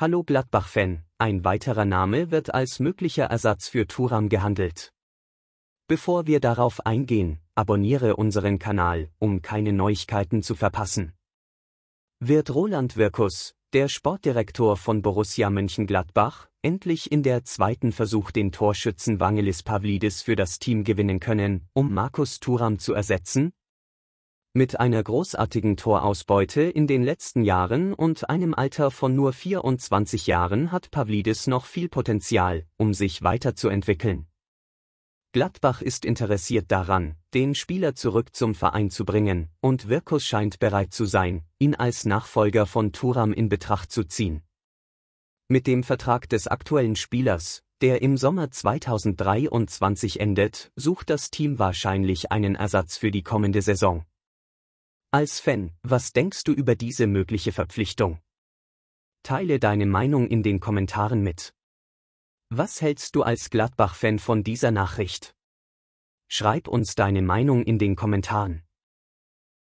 Hallo Gladbach-Fan, ein weiterer Name wird als möglicher Ersatz für Turam gehandelt. Bevor wir darauf eingehen, abonniere unseren Kanal, um keine Neuigkeiten zu verpassen. Wird Roland Wirkus, der Sportdirektor von Borussia Mönchengladbach, endlich in der zweiten Versuch den Torschützen Vangelis Pavlidis für das Team gewinnen können, um Markus Turam zu ersetzen? Mit einer großartigen Torausbeute in den letzten Jahren und einem Alter von nur 24 Jahren hat Pavlidis noch viel Potenzial, um sich weiterzuentwickeln. Gladbach ist interessiert daran, den Spieler zurück zum Verein zu bringen, und Wirkus scheint bereit zu sein, ihn als Nachfolger von Turam in Betracht zu ziehen. Mit dem Vertrag des aktuellen Spielers, der im Sommer 2023 endet, sucht das Team wahrscheinlich einen Ersatz für die kommende Saison. Als Fan, was denkst du über diese mögliche Verpflichtung? Teile deine Meinung in den Kommentaren mit. Was hältst du als Gladbach-Fan von dieser Nachricht? Schreib uns deine Meinung in den Kommentaren.